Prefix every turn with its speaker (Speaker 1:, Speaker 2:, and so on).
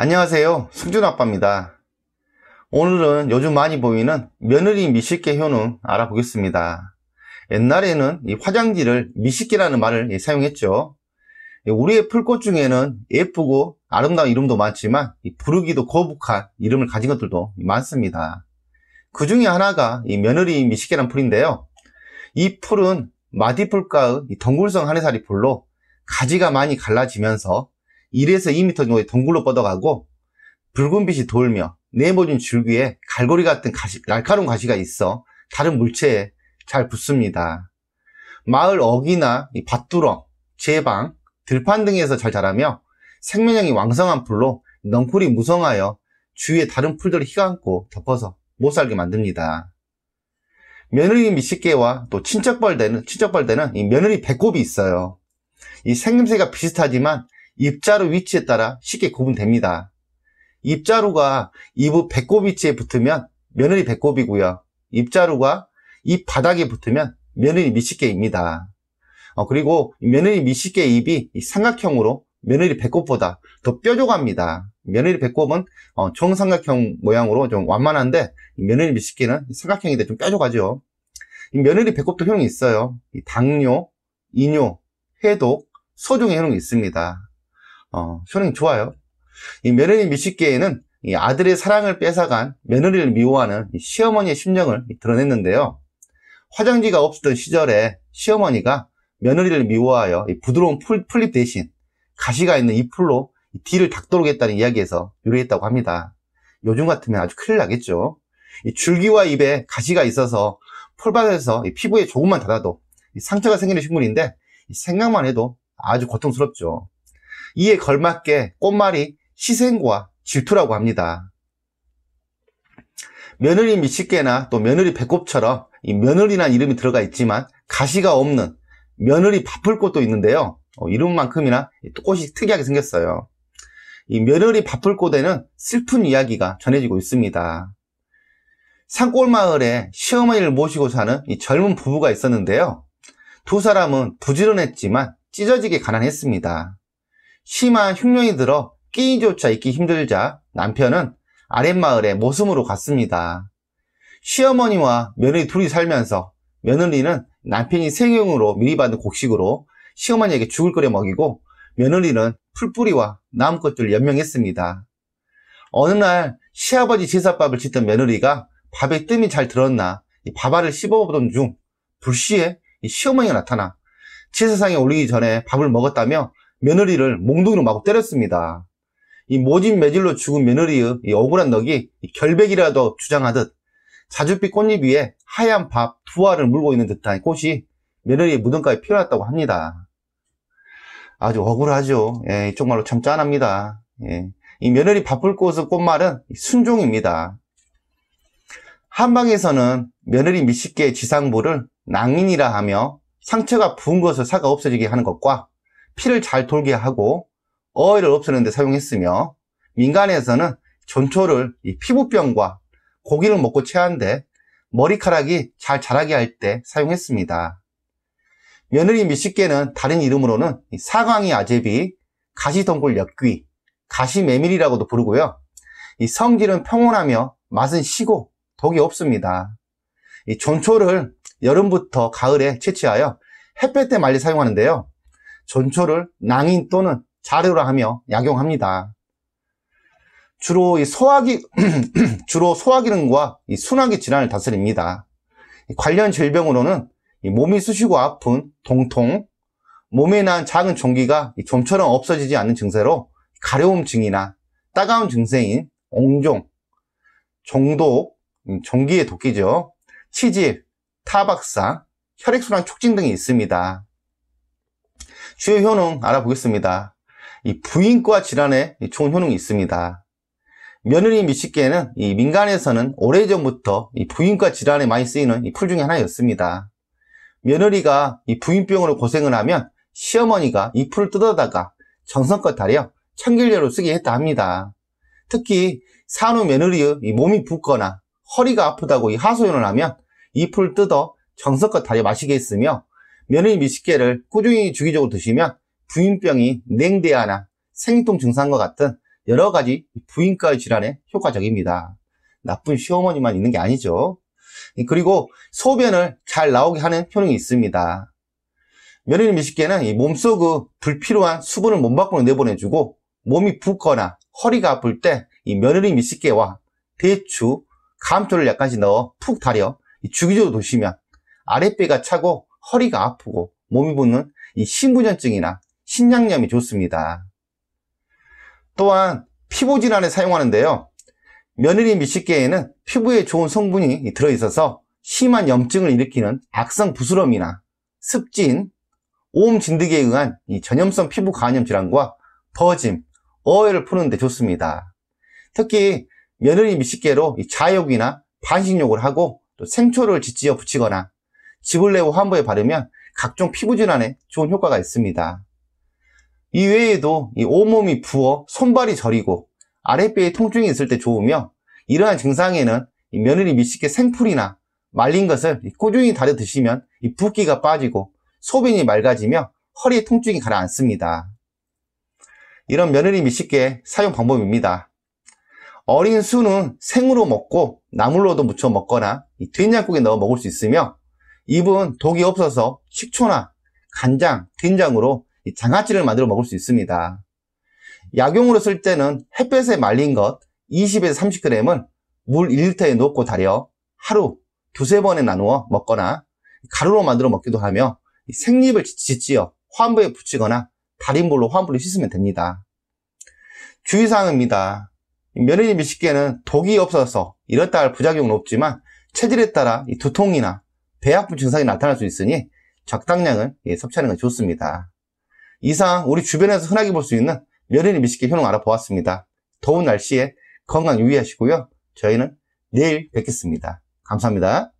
Speaker 1: 안녕하세요 승준아빠입니다 오늘은 요즘 많이 보이는 며느리 미식계 효능 알아보겠습니다 옛날에는 이 화장지를 미식계라는 말을 사용했죠 우리의 풀꽃 중에는 예쁘고 아름다운 이름도 많지만 부르기도 거북한 이름을 가진 것들도 많습니다 그 중에 하나가 이 며느리 미식계라는 풀인데요 이 풀은 마디풀가의 덩굴성 한해살이 풀로 가지가 많이 갈라지면서 1에서 2m 정도의 동굴로 뻗어가고 붉은 빛이 돌며 네모진 줄기에 갈고리 같은 가시, 날카로운 가시가 있어 다른 물체에 잘 붙습니다. 마을 어귀나 밭두렁, 제방, 들판 등에서 잘 자라며 생명력이 왕성한 풀로 넝쿨이 무성하여 주위에 다른 풀들을 휘감고 덮어서 못 살게 만듭니다. 며느리 미식개와 또 친척벌대는 친척벌대는 이 며느리 배꼽이 있어요. 이 생김새가 비슷하지만 입자루 위치에 따라 쉽게 구분됩니다. 입자루가 이부 배꼽 위치에 붙으면 며느리 배꼽이고요. 입자루가 입 바닥에 붙으면 며느리 미식개입니다 어, 그리고 며느리 미식계 입이 삼각형으로 며느리 배꼽보다 더 뾰족합니다. 며느리 배꼽은 어, 정삼각형 모양으로 좀 완만한데 며느리 미식개는 삼각형인데 좀 뾰족하죠. 며느리 배꼽도 효능이 있어요. 당뇨, 이뇨, 해독, 소중의 효능이 있습니다. 어, 효능이 좋아요. 이 며느리 미식계에는 이 아들의 사랑을 뺏어간 며느리를 미워하는 시어머니의 심정을 드러냈는데요. 화장지가 없었던 시절에 시어머니가 며느리를 미워하여 부드러운 풀립 대신 가시가 있는 이 풀로 뒤를 닦도록 했다는 이야기에서 유래했다고 합니다. 요즘 같으면 아주 큰일 나겠죠. 줄기와 잎에 가시가 있어서 풀밭에서 피부에 조금만 닿아도 상처가 생기는 식물인데 생각만 해도 아주 고통스럽죠. 이에 걸맞게 꽃말이 시생과 질투라고 합니다. 며느리 미식개나 또 며느리 배꼽처럼 이 며느리란 이름이 들어가 있지만 가시가 없는 며느리 바풀꽃도 있는데요. 어, 이름만큼이나 꽃이 특이하게 생겼어요. 이 며느리 바풀꽃에는 슬픈 이야기가 전해지고 있습니다. 산골마을에 시어머니를 모시고 사는 이 젊은 부부가 있었는데요. 두 사람은 부지런했지만 찢어지게 가난했습니다. 심한 흉년이 들어 끼니조차 있기 힘들자 남편은 아랫마을에 모숨으로 갔습니다. 시어머니와 며느리 둘이 살면서 며느리는 남편이 생용으로 미리 받은 곡식으로 시어머니에게 죽을 끓여 먹이고 며느리는 풀뿌리와 남은 것들을 연명했습니다. 어느 날 시아버지 제사밥을 짓던 며느리가 밥에 뜸이 잘 들었나 밥알을 씹어보던 중 불시에 시어머니가 나타나 제사상에 올리기 전에 밥을 먹었다며 며느리를 몽둥이로 마구 때렸습니다. 이 모진 매질로 죽은 며느리의 이 억울한 덕이 결백이라도 주장하듯 자줏빛 꽃잎 위에 하얀 밥 두 알을 물고 있는 듯한 꽃이 며느리의 무덤가에 피어났다고 합니다. 아주 억울하죠. 예, 정말로 참 짠합니다. 예, 이 며느리 바쁠 꽃의 꽃말은 순종입니다. 한방에서는 며느리 미식계의 지상부를 낭인이라 하며 상처가 부은 것을 사가 없어지게 하는 것과 피를 잘 돌게 하고 어해를 없애는 데 사용했으며 민간에서는 전초를 피부병과 고기를 먹고 체한데 머리카락이 잘 자라게 할 때 사용했습니다. 며느리 미식계는 다른 이름으로는 사광이 아제비, 가시덩굴 엿귀, 가시메밀이라고도 부르고요. 이 성질은 평온하며 맛은 시고 독이 없습니다. 이 전초를 여름부터 가을에 채취하여 햇볕에 말리 사용하는데요. 전초를 낭인 또는 자료라 하며 약용합니다. 주로 이 소화기 주로 소화기능과 이 순환기 질환을 다스립니다. 관련 질병으로는 몸이 쑤시고 아픈 동통, 몸에 난 작은 종기가 좀처럼 없어지지 않는 증세로 가려움 증이나 따가운 증세인 옹종, 종독, 종기의 음, 독기죠. 치질, 타박사 혈액순환 촉진 등이 있습니다. 주요 효능 알아보겠습니다. 이 부인과 질환에 좋은 효능이 있습니다. 며느리 미식계는 이 민간에서는 오래전부터 이 부인과 질환에 많이 쓰이는 이 풀 중에 하나였습니다. 며느리가 이 부인병으로 고생을 하면 시어머니가 이 풀을 뜯어다가 정성껏 다려 청결제로 쓰게 했다 합니다. 특히 산후 며느리의 이 몸이 붓거나 허리가 아프다고 이 하소연을 하면 이 풀을 뜯어 정성껏 다려 마시게 했으며 며느리 미식계를 꾸준히 주기적으로 드시면 부인병이 냉대하나 생리통 증상과 같은 여러 가지 부인과의 질환에 효과적입니다. 나쁜 시어머니만 있는 게 아니죠. 그리고 소변을 잘 나오게 하는 효능이 있습니다. 며느리 미식계는 몸속의 그 불필요한 수분을 몸 밖으로 내보내주고 몸이 붓거나 허리가 아플 때이 며느리 미식계와 대추, 감초를 약간씩 넣어 푹 달여 주기적으로 도시면 아랫배가 차고 허리가 아프고 몸이 붓는 이 신부전증이나 신장염이 좋습니다. 또한 피부 질환에 사용하는데요. 며느리 미식계에는 피부에 좋은 성분이 들어있어서 심한 염증을 일으키는 악성 부스럼이나 습진, 오음 진드기에 의한 이 전염성 피부 간염 질환과 버짐, 어혈을 푸는 데 좋습니다. 특히 며느리 미식계로 자욕이나 반신욕을 하고 또 생초를 짓지어 붙이거나 집을 내고 환부에 바르면 각종 피부 질환에 좋은 효과가 있습니다. 이 외에도 이 온몸이 부어 손발이 저리고 아랫배에 통증이 있을 때 좋으며 이러한 증상에는 며느리 미식의 생풀이나 말린 것을 꾸준히 다려 드시면 이 붓기가 빠지고 소변이 맑아지며 허리에 통증이 가라앉습니다. 이런 며느리 미식계 사용 방법입니다. 어린 수는 생으로 먹고 나물로도 무쳐 먹거나 된장국에 넣어 먹을 수 있으며 입은 독이 없어서 식초나 간장, 된장으로 장아찌를 만들어 먹을 수 있습니다. 약용으로 쓸 때는 햇볕에 말린 것 20에서 30g을 물 1리터에 넣고 달여 하루 두세 번에 나누어 먹거나 가루로 만들어 먹기도 하며 생잎을 짓지어 화분에 붙이거나 달인물로 화분을 씻으면 됩니다. 주의사항입니다. 며느리 미식계는 독이 없어서 이렇다 할 부작용은 없지만 체질에 따라 두통이나 배약부 증상이 나타날 수 있으니 적당량을 예, 섭취하는 것이 좋습니다. 이상 우리 주변에서 흔하게 볼 수 있는 며느리 미식의 효능 알아보았습니다. 더운 날씨에 건강 유의하시고요. 저희는 내일 뵙겠습니다. 감사합니다.